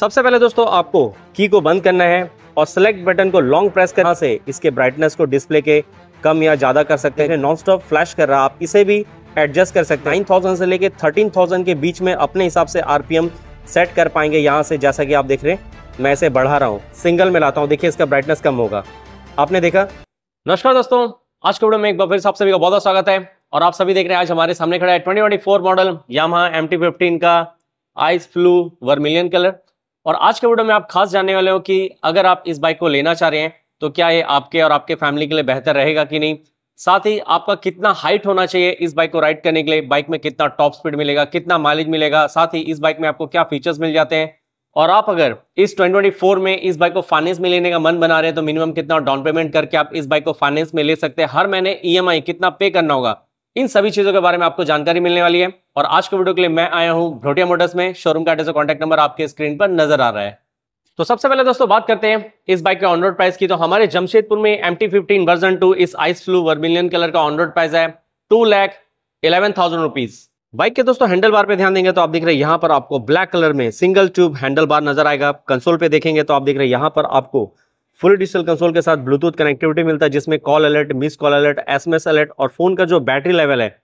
सबसे पहले दोस्तों आपको की को बंद करना है और सेलेक्ट बटन को लॉन्ग प्रेस करना से इसके ब्राइटनेस को डिस्प्ले के कम या ज़्यादा कर सकते हैं नॉन स्टॉप फ्लैश कर रहा आप इसे भी एडजस्ट कर सकते हैं नाइन से लेके थर्टीन के बीच में अपने हिसाब से आरपीएम सेट कर पाएंगे यहाँ से जैसा कि आप देख रहे हैं मैं इसे बढ़ा रहा हूँ सिंगल में लाता हूँ देखिए इसका ब्राइटनेस कम होगा आपने देखा नमस्कार दोस्तों आज के वीडियो में एक बार फिर आप सभी का बहुत बहुत स्वागत है और आप सभी देख रहे हैं आज हमारे सामने खड़ा है ट्वेंटी मॉडल यामा एम का आइस फ्लू वर्मिलियन कलर और आज के वीडियो में आप खास जानने वाले हो कि अगर आप इस बाइक को लेना चाह रहे हैं तो क्या ये आपके और आपके फैमिली के लिए बेहतर रहेगा कि नहीं साथ ही आपका कितना हाइट होना चाहिए इस बाइक को राइड करने के लिए बाइक में कितना टॉप स्पीड मिलेगा कितना माइलेज मिलेगा साथ ही इस बाइक में आपको क्या फीचर्स मिल जाते हैं और आप अगर इस 2024 में इस बाइक को फाइनेंस में लेने का मन बना रहे हैं तो मिनिमम कितना डाउन पेमेंट करके आप इस बाइक को फाइनेंस में ले सकते हैं हर महीने ईएमआई कितना पे करना होगा इन सभी चीजों के बारे में आपको जानकारी मिलने वाली है और आज के वीडियो के लिए मैं आया हूं भ्रोटिया मोटर्स में शोरूम का एड्रेस कॉन्टेक्ट नंबर आपके स्क्रीन पर नजर आ रहा है तो सबसे पहले दोस्तों बात करते हैं इस बाइक के ऑनरोड प्राइस की तो हमारे जमशेदपुर में M T fifteen version two इस आइस फ्लू वर्मिलियन कलर का ऑनरोड प्राइस है two lakh eleven thousand rupees bike के दोस्तों हैंडल बार पे ध्यान देंगे तो आप देख रहे हैं यहाँ पर आपको ब्लैक कलर में सिंगल ट्यूब हैंडल बार नजर आएगा कंसोल पे देखेंगे तो आप देख रहे हैं यहाँ पर आपको फुल डिजिटल कंसोल के साथ ब्लूटूथ कनेक्टिविटी मिलता है जिसमें call alert miss call alert SMS alert और फोन का जो बैटरी लेवल है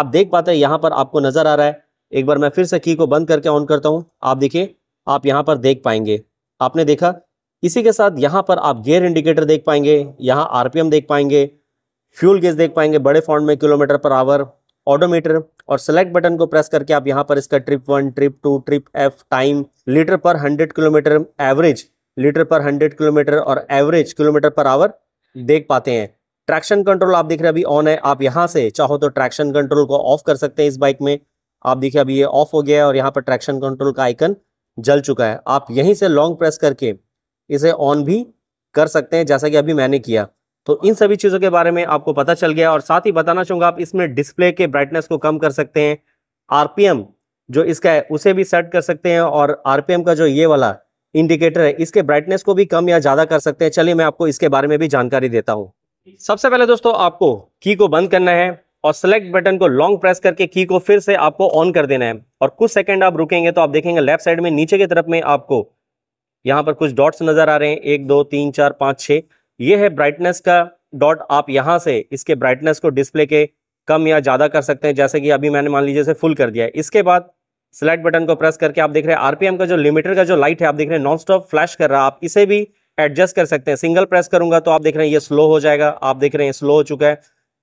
आप देख पाते हैं यहाँ पर आपको नजर आ रहा है एक बार मैं फिर से की को बंद करके ऑन करता हूँ आप देखिए आप यहाँ पर देख पाएंगे आपने देखा इसी के साथ यहाँ पर आप गेयर इंडिकेटर देख पाएंगे यहाँ आरपीएम देख पाएंगे फ्यूल गेज देख पाएंगे बड़े फॉन्ट में किलोमीटर पर आवर ऑडोमीटर और सेलेक्ट बटन को प्रेस करके आप यहाँ पर इसका trip one trip two trip F time litre per hundred kilometre average litre per hundred kilometre और एवरेज किलोमीटर पर आवर देख पाते हैं ट्रैक्शन कंट्रोल आप देख रहे हैं अभी ऑन है आप यहाँ से चाहो तो ट्रैक्शन कंट्रोल को ऑफ कर सकते हैं इस बाइक में आप देखिए अभी ये ऑफ हो गया है और यहाँ पर ट्रैक्शन कंट्रोल का आइकन जल चुका है आप यहीं से लॉन्ग प्रेस करके इसे ऑन भी कर सकते हैं जैसा कि अभी मैंने किया तो इन सभी चीज़ों के बारे में आपको पता चल गया और साथ ही बताना चाहूंगा आप इसमें डिस्प्ले के ब्राइटनेस को कम कर सकते हैं आरपीएम जो इसका है उसे भी सेट कर सकते हैं और आरपीएम का जो ये वाला इंडिकेटर है इसके ब्राइटनेस को भी कम या ज़्यादा कर सकते हैं चलिए मैं आपको इसके बारे में भी जानकारी देता हूँ सबसे पहले दोस्तों आपको की को बंद करना है और सेलेक्ट बटन को लॉन्ग प्रेस करके की को फिर से आपको ऑन कर देना है और कुछ सेकंड आप रुकेंगे तो आप देखेंगे लेफ्ट साइड में नीचे की तरफ में आपको यहां पर कुछ डॉट्स नजर आ रहे हैं एक दो तीन चार पांच छह ये है ब्राइटनेस का डॉट आप यहां से इसके ब्राइटनेस को डिस्प्ले के कम या ज़्यादा कर सकते हैं जैसे कि अभी मैंने मान लीजिए फुल कर दिया है इसके बाद सिलेक्ट बटन को प्रेस करके आप देख रहे हैं आरपीएम का जो लिमिटर का जो लाइट है आप देख रहे हैं नॉन स्टॉप फ्लैश कर रहा है आप इसे भी एडजस्ट कर सकते हैं सिंगल प्रेस करूंगा तो आप देख रहे हैं ये स्लो हो जाएगा आप देख रहे हैं स्लो हो चुका है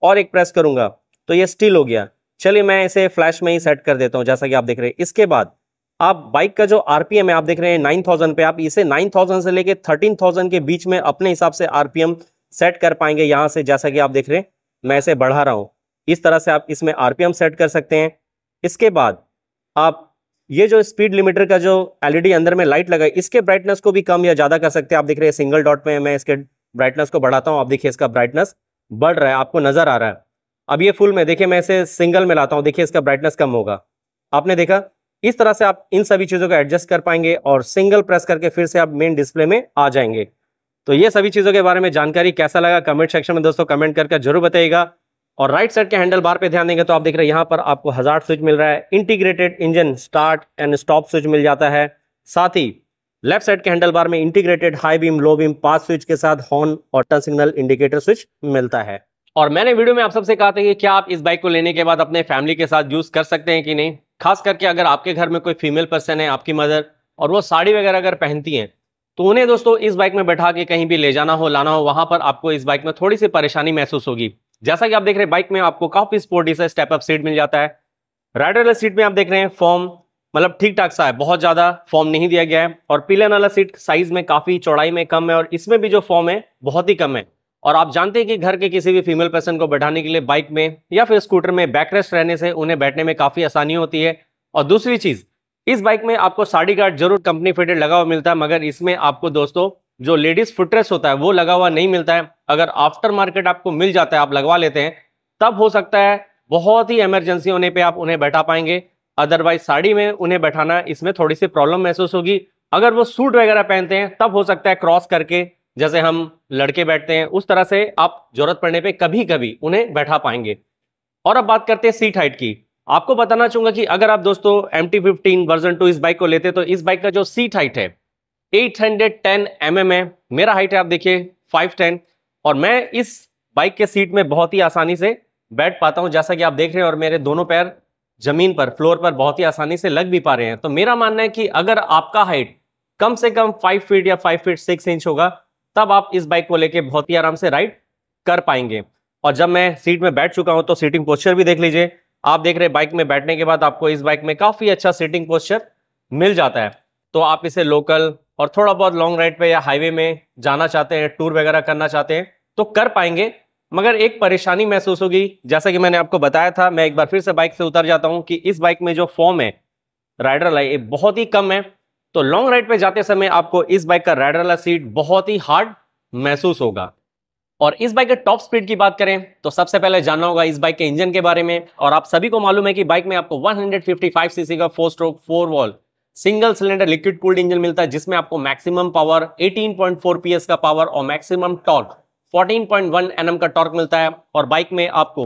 और एक प्रेस करूंगा तो ये स्टिल हो गया चलिए मैं इसे फ्लैश में ही सेट कर देता हूँ जैसा कि आप देख रहे हैं इसके बाद आप बाइक का जो आरपीएम है आप देख रहे हैं नाइन थाउजेंड पे आप इसे नाइन थाउजेंड से लेके थर्टीन थाउजेंड के बीच में अपने हिसाब से आरपीएम सेट कर पाएंगे यहाँ से जैसा कि आप देख रहे हैं मैं इसे बढ़ा रहा हूँ इस तरह से आप इसमें आरपीएम सेट कर सकते हैं इसके बाद आप ये जो स्पीड लिमिटर का जो एलईडी अंदर में लाइट लगा इसके ब्राइटनेस को भी कम या ज़्यादा कर सकते हैं आप देख रहे हैं सिंगल डॉट में मैं इसके ब्राइटनेस को बढ़ाता हूं आप देखिए इसका ब्राइटनेस बढ़ रहा है आपको नज़र आ रहा है अब ये फुल में देखिए मैं इसे सिंगल में लाता हूं देखिए इसका ब्राइटनेस कम होगा आपने देखा इस तरह से आप इन सभी चीज़ों को एडजस्ट कर पाएंगे और सिंगल प्रेस करके फिर से आप मेन डिस्प्ले में आ जाएंगे तो ये सभी चीज़ों के बारे में जानकारी कैसा लगा कमेंट सेक्शन में दोस्तों कमेंट करके जरूर बताइएगा और राइट साइड के हैंडल बार पे ध्यान देंगे तो आप देख रहे हैं यहाँ पर आपको हजार स्विच मिल रहा है integrated engine start and stop switch मिल जाता है साथ ही लेफ्ट साइड के हैंडल बार में integrated high beam low beam pass switch के साथ हॉर्न और टर्न सिग्नल इंडिकेटर स्विच मिलता है और मैंने वीडियो में आप सबसे कहा था कि क्या आप इस बाइक को लेने के बाद अपने फैमिली के साथ यूज कर सकते हैं कि नहीं खास करके अगर आपके घर में कोई फीमेल पर्सन है आपकी मदर और वो साड़ी वगैरह अगर पहनती हैं तो उन्हें दोस्तों इस बाइक में बैठा के कहीं भी ले जाना हो लाना हो वहां पर आपको इस बाइक में थोड़ी सी परेशानी महसूस होगी जैसा कि आप देख रहे हैं बाइक में आपको काफी स्पोर्टी सा स्टेप अप सीट मिल जाता है राइडर वाला सीट में आप देख रहे हैं फॉर्म मतलब ठीक ठाक सा है बहुत ज़्यादा फॉर्म नहीं दिया गया है और पिलन वाला सीट साइज में काफ़ी चौड़ाई में कम है और इसमें भी जो फॉर्म है बहुत ही कम है और आप जानते हैं कि घर के किसी भी फीमेल पर्सन को बैठाने के लिए बाइक में या फिर स्कूटर में बैकरेस्ट रहने से उन्हें बैठने में काफ़ी आसानी होती है और दूसरी चीज़ इस बाइक में आपको साड़ी गार्ड जरूर कंपनी फिटेड लगा हुआ मिलता है मगर इसमें आपको दोस्तों जो लेडीज फुटरेस होता है वो लगा हुआ नहीं मिलता है अगर आफ्टर मार्केट आपको मिल जाता है आप लगवा लेते हैं तब हो सकता है बहुत ही इमरजेंसी होने पे आप उन्हें बैठा पाएंगे अदरवाइज साड़ी में उन्हें बैठाना इसमें थोड़ी सी प्रॉब्लम महसूस होगी अगर वो सूट वगैरह पहनते हैं तब हो सकता है क्रॉस करके जैसे हम लड़के बैठते हैं उस तरह से आप जरूरत पड़ने पर कभी कभी उन्हें बैठा पाएंगे और अब बात करते हैं सीट हाइट की आपको बताना चाहूंगा कि अगर आप दोस्तों M T fifteen version two इस बाइक को लेते तो इस बाइक का जो सीट हाइट है 810 हंड्रेड mm है मेरा हाइट है आप देखिए 510 और मैं इस बाइक के सीट में बहुत ही आसानी से बैठ पाता हूं जैसा कि आप देख रहे हैं और मेरे दोनों पैर जमीन पर फ्लोर पर बहुत ही आसानी से लग भी पा रहे हैं तो मेरा मानना है कि अगर आपका हाइट कम से कम फाइव फीट या फाइव फीट सिक्स इंच होगा तब आप इस बाइक को लेके बहुत ही आराम से राइड कर पाएंगे और जब मैं सीट में बैठ चुका हूँ तो सीटिंग पोस्चर भी देख लीजिए आप देख रहे बाइक में बैठने के बाद आपको इस बाइक में काफ़ी अच्छा सीटिंग पोस्चर मिल जाता है तो आप इसे लोकल और थोड़ा बहुत लॉन्ग राइड पे या हाईवे में जाना चाहते हैं टूर वगैरह करना चाहते हैं तो कर पाएंगे मगर एक परेशानी महसूस होगी जैसा कि मैंने आपको बताया था मैं एक बार फिर से बाइक से उतर जाता हूँ कि इस बाइक में जो फॉर्म है राइडर लाइ ये बहुत ही कम है तो लॉन्ग राइड पे जाते समय आपको इस बाइक का राइडर ला सीट बहुत ही हार्ड महसूस होगा और इस बाइक के टॉप स्पीड की बात करें तो सबसे पहले जानना होगा इस बाइक के इंजन के बारे में और आप सभी को मालूम है कि बाइक में आपको 155 सीसी का four stroke four valve single cylinder liquid cooled engine मिलता है जिसमें आपको मैक्सिमम पावर 18.4 पीएस का पावर और मैक्सिमम टॉर्क 14.1 एनएम का टॉर्क मिलता है और बाइक में आपको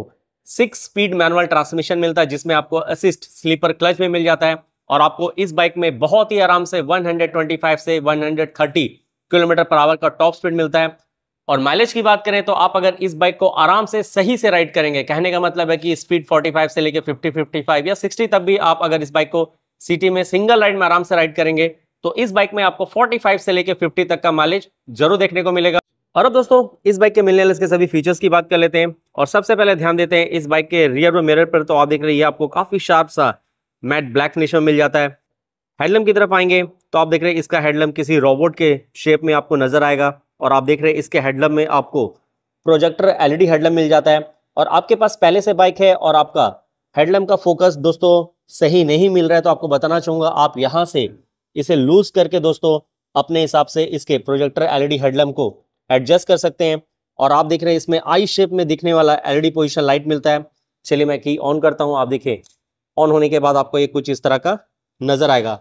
सिक्स स्पीड मैनुअल ट्रांसमिशन मिलता है जिसमें आपको असिस्ट स्लीपर क्लच में मिल जाता है और आपको इस बाइक में बहुत ही आराम से 125 से 130 किलोमीटर पर आवर का टॉप स्पीड मिलता है और माइलेज की बात करें तो आप अगर इस बाइक को आराम से सही से राइड करेंगे कहने का मतलब है कि स्पीड 45 से लेकर 50 55 या 60 तक भी आप अगर इस बाइक को सिटी में सिंगल राइड में आराम से राइड करेंगे तो इस बाइक में आपको 45 से लेकर 50 तक का माइलेज जरूर देखने को मिलेगा और अब दोस्तों इस बाइक के मिलने के सभी फीचर्स की बात कर लेते हैं और सबसे पहले ध्यान देते हैं इस बाइक के रियर मिरर पर तो आप देख रहे हैं आपको काफ़ी शार्प सा मैट ब्लैक फिनिश में मिल जाता है हेडलम की तरफ आएंगे तो आप देख रहे हैं इसका हेडलम किसी रोबोट के शेप में आपको नजर आएगा और आप देख रहे हैं इसके हेडलम में आपको प्रोजेक्टर एलईडी हेडलम मिल जाता है और आपके पास पहले से बाइक है और आपका हेडलम का फोकस दोस्तों सही नहीं मिल रहा है तो आपको बताना चाहूंगा आप यहाँ से इसे लूज करके दोस्तों अपने हिसाब से इसके प्रोजेक्टर एलईडी हेडलम को एडजस्ट कर सकते हैं और आप देख रहे हैं इसमें आई शेप में दिखने वाला एलईडी पोजीशन लाइट मिलता है चलिए मैं की ऑन करता हूं आप देखिए ऑन होने के बाद आपको ये कुछ इस तरह का नजर आएगा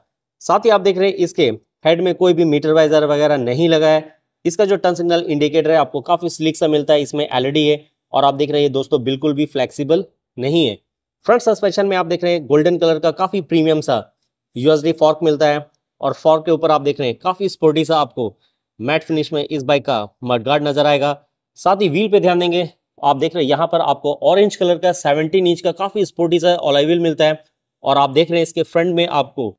साथ ही आप देख रहे हैं इसके हेड में कोई भी मीटर वाइजर वगैरह नहीं लगा है इसका जो टर्न सिग्नल इंडिकेटर है आपको काफ़ी स्लिक सा मिलता है इसमें एलईडी e है और आप देख रहे हैं दोस्तों बिल्कुल भी फ्लेक्सीबल नहीं है फ्रंट सस्पेंशन में आप देख रहे हैं गोल्डन कलर का काफी प्रीमियम सा यूएसडी फॉर्क मिलता है और फॉर्क के ऊपर आप देख रहे हैं काफी स्पोर्टी सा आपको मैट फिनिश में इस बाइक का मडगार्ड नजर आएगा साथ ही व्हील पे ध्यान देंगे आप देख रहे हैं यहाँ पर आपको ऑरेंज कलर का 17 इंच का काफी स्पोर्टी सा ऑलाई व्हील मिलता है और आप देख रहे हैं इसके फ्रंट में आपको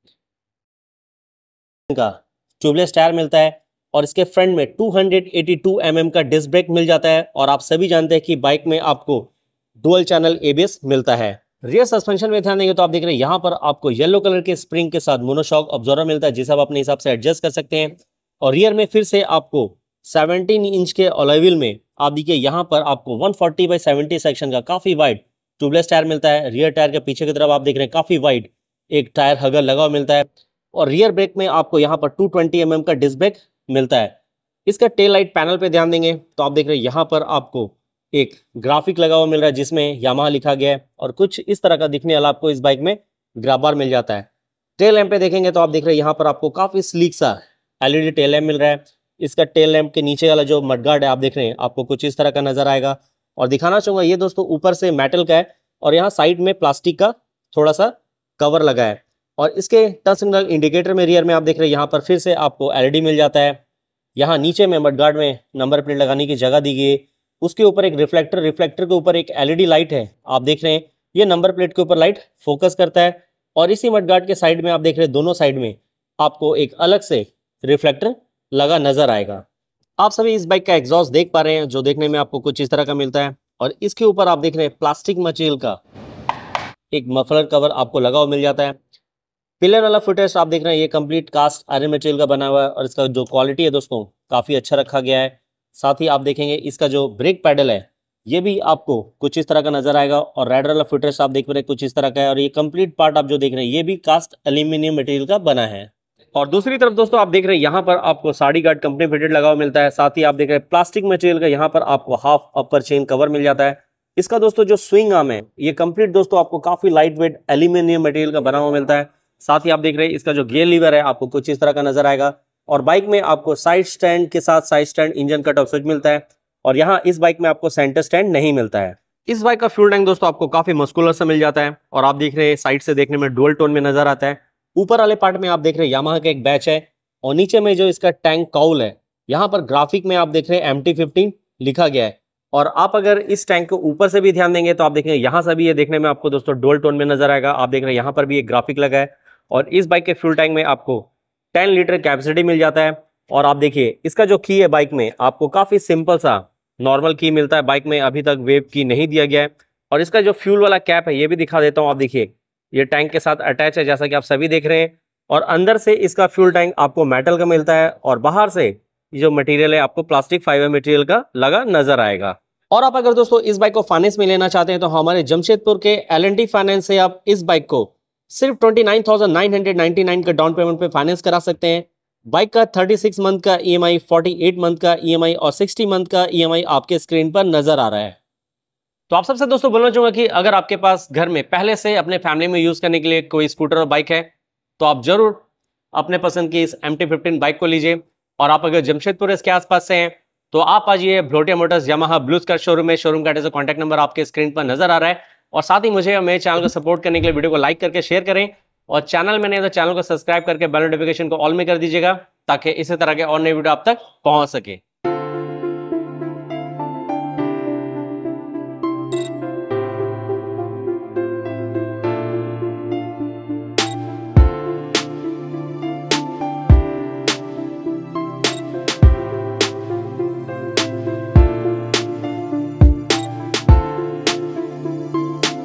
का ट्यूबलेस टायर मिलता है और इसके फ्रंट में 282 mm का डिस्क ब्रेक मिल जाता है और आप सभी जानते हैं कि बाइक में आपको डुअल चैनल एबीएस मिलता है रियर सस्पेंशन में ध्यान देंगे तो आप देख रहे हैं यहाँ पर आपको येलो कलर के स्प्रिंग के साथ मोनोशॉक ऑब्जॉर्वर मिलता है जिसे आप अपने हिसाब से एडजस्ट कर सकते हैं और रियर में फिर से आपको 17 इंच के ऑलोविल में आप देखिए यहाँ पर आपको 140 फोर्टी बाई सेवेंटी सेक्शन का काफ़ी वाइड ट्यूबलेस टायर मिलता है रियर टायर के पीछे की तरफ आप देख रहे हैं काफ़ी वाइड एक टायर हगर लगा हुआ मिलता है और रियर ब्रेक में आपको यहाँ पर टू ट्वेंटी mm का डिस्क ब्रेक मिलता है इसका टेल लाइट पैनल पर ध्यान देंगे तो आप देख रहे हैं यहाँ पर आपको एक ग्राफिक लगा हुआ मिल रहा है जिसमें यामा लिखा गया है और कुछ इस तरह का दिखने वाला आपको इस बाइक में ग्राबार मिल जाता है टेल लैम्प पे देखेंगे तो आप देख रहे हैं यहाँ पर आपको काफ़ी स्लीक सा एलईडी e टेल लैम्प मिल रहा है इसका टेल लैम्प के नीचे वाला जो मडगार्ड है आप देख रहे हैं आपको कुछ इस तरह का नजर आएगा और दिखाना चाहूँगा ये दोस्तों ऊपर से मेटल का है और यहाँ साइड में प्लास्टिक का थोड़ा सा कवर लगा है और इसके टर्न सिग्नल इंडिकेटर में रियर में आप देख रहे हैं यहाँ पर फिर से आपको एलईडी e मिल जाता है यहाँ नीचे में मडगार्ड में नंबर प्लेट लगाने की जगह दी गई उसके ऊपर एक रिफ्लेक्टर रिफ्लेक्टर के ऊपर एक एलईडी लाइट है आप देख रहे हैं ये नंबर प्लेट के ऊपर लाइट फोकस करता है और इसी मटगाट के साइड में आप देख रहे हैं दोनों साइड में आपको एक अलग से रिफ्लेक्टर लगा नजर आएगा आप सभी इस बाइक का एग्जॉस्ट देख पा रहे हैं जो देखने में आपको कुछ इस तरह का मिलता है और इसके ऊपर आप देख रहे हैं प्लास्टिक मटेरियल का एक मफलर कवर आपको लगा हुआ मिल जाता है पिलर वाला फुटेज आप देख रहे हैं ये कंप्लीट कास्ट आयरन मटेरियल का बना हुआ है और इसका जो क्वालिटी है दोस्तों काफ़ी अच्छा रखा गया है साथ ही आप देखेंगे इसका जो ब्रेक पैडल है ये भी आपको कुछ इस तरह का नजर आएगा और राइडर वाला फुटरेस्ट आप देख रहे हैं कुछ इस तरह का है और ये कंप्लीट पार्ट आप जो देख रहे हैं ये भी कास्ट एल्यूमिनियम मटेरियल का बना है और दूसरी तरफ दोस्तों आप देख रहे हैं यहाँ पर आपको साड़ी गार्ड कंपनी फिटेड लगा हुआ मिलता है साथ ही आप देख रहे हैं प्लास्टिक मटेरियल का यहाँ पर आपको हाफ अपर चेन कवर मिल जाता है इसका दोस्तों जो स्विंग आम है ये कंप्लीट दोस्तों आपको काफी लाइट वेट एल्यूमिनियम मटेरियल का बना हुआ मिलता है साथ ही आप देख रहे हैं इसका जो गियर लीवर है आपको कुछ इस तरह का नजर आएगा और बाइक में आपको साइड स्टैंड के साथ side stand engine cut off switch मिलता है और यहाँ इस बाइक में आपको सेंटर स्टैंड नहीं मिलता है इस बाइक का फ्यूल टैंक दोस्तों आपको काफी मस्कुलर से मिल जाता है और आप देख रहे हैं साइड से देखने में डुअल टोन में नजर आता है ऊपर वाले पार्ट में आप देख रहे हैं यामा का एक बैच है और नीचे में जो इसका टैंक काउल है यहाँ पर ग्राफिक में आप देख रहे हैं एम टी लिखा गया है और आप अगर इस टैंक को ऊपर से भी ध्यान देंगे तो आप देखेंगे यहाँ से भी ये देखने में आपको दोस्तों डोल टोन में नजर आएगा आप देख रहे हैं यहाँ पर भी एक ग्राफिक लगा है और इस बाइक के फ्यूल टैंक में आपको टेन लीटर कैपेसिटी मिल जाता है और आप देखिए इसका जो की है बाइक में आपको काफ़ी सिंपल सा नॉर्मल की मिलता है बाइक में अभी तक वेब की नहीं दिया गया है और इसका जो फ्यूल वाला कैप है ये भी दिखा देता हूँ आप देखिए ये टैंक के साथ अटैच है जैसा कि आप सभी देख रहे हैं और अंदर से इसका फ्यूल टैंक आपको मेटल का मिलता है और बाहर से जो मटेरियल है आपको प्लास्टिक फाइबर मटेरियल का लगा नजर आएगा और आप अगर दोस्तों इस बाइक को फाइनेंस में लेना चाहते हैं तो हमारे जमशेदपुर के एल फाइनेंस से आप इस बाइक को सिर्फ twenty nine thousand nine hundred ninety nine का डाउन पेमेंट पे फाइनेंस करा सकते हैं बाइक का थर्टी सिक्स मंथ का E M I forty eight month का ई एम आई और सिक्सटी मंथ का ई एम आई आपके स्क्रीन पर नजर आ रहा है तो आप सबसे दोस्तों बोलना चाहूंगा कि अगर आपके पास घर में पहले से अपने फैमिली में यूज करने के लिए कोई स्कूटर और बाइक है तो आप जरूर अपने पसंद की इस एम टी फिफ्टीन बाइक को लीजिए और आप अगर जमशेदपुर इसके आसपास से हैं तो आप आ जाइए भ्लोटिया मोटर्स यमाहा ब्लू का शोरूम में शोरूम का एड्रेस नंबर आपके स्क्रीन पर नजर आ रहा है और साथ ही मुझे मेरे चैनल को सपोर्ट करने के लिए वीडियो को लाइक करके शेयर करें और चैनल में नहीं तो चैनल को सब्सक्राइब करके बेल नोटिफिकेशन को ऑल में कर दीजिएगा ताकि इसी तरह के और नए वीडियो आप तक पहुंच सके